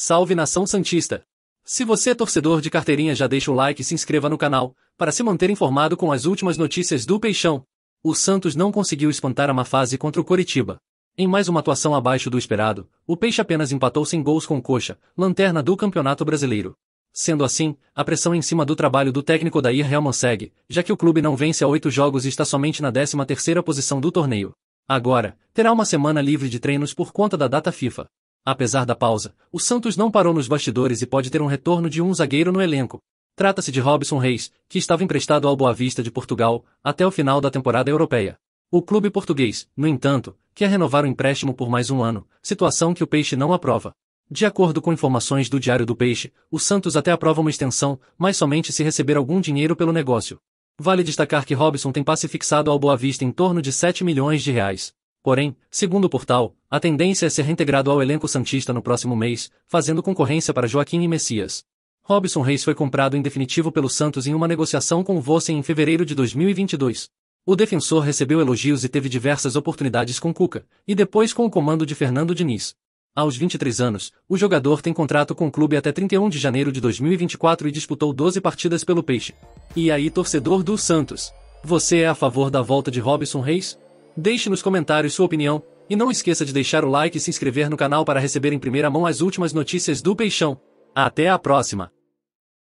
Salve nação santista! Se você é torcedor de carteirinha já deixa o like e se inscreva no canal, para se manter informado com as últimas notícias do Peixão. O Santos não conseguiu espantar a má fase contra o Coritiba. Em mais uma atuação abaixo do esperado, o Peixe apenas empatou sem gols com Coxa, lanterna do Campeonato Brasileiro. Sendo assim, a pressão em cima do trabalho do técnico Dair Helman segue, já que o clube não vence a oito jogos e está somente na 13 terceira posição do torneio. Agora, terá uma semana livre de treinos por conta da data FIFA. Apesar da pausa, o Santos não parou nos bastidores e pode ter um retorno de um zagueiro no elenco. Trata-se de Robson Reis, que estava emprestado ao Boa Vista de Portugal até o final da temporada europeia. O clube português, no entanto, quer renovar o empréstimo por mais um ano, situação que o Peixe não aprova. De acordo com informações do Diário do Peixe, o Santos até aprova uma extensão, mas somente se receber algum dinheiro pelo negócio. Vale destacar que Robson tem passe fixado ao Boa Vista em torno de 7 milhões de reais. Porém, segundo o portal, a tendência é ser reintegrado ao elenco Santista no próximo mês, fazendo concorrência para Joaquim e Messias. Robson Reis foi comprado em definitivo pelo Santos em uma negociação com o Vossen em fevereiro de 2022. O defensor recebeu elogios e teve diversas oportunidades com Cuca, e depois com o comando de Fernando Diniz. Aos 23 anos, o jogador tem contrato com o clube até 31 de janeiro de 2024 e disputou 12 partidas pelo Peixe. E aí, torcedor do Santos? Você é a favor da volta de Robson Reis? Deixe nos comentários sua opinião, e não esqueça de deixar o like e se inscrever no canal para receber em primeira mão as últimas notícias do Peixão. Até a próxima!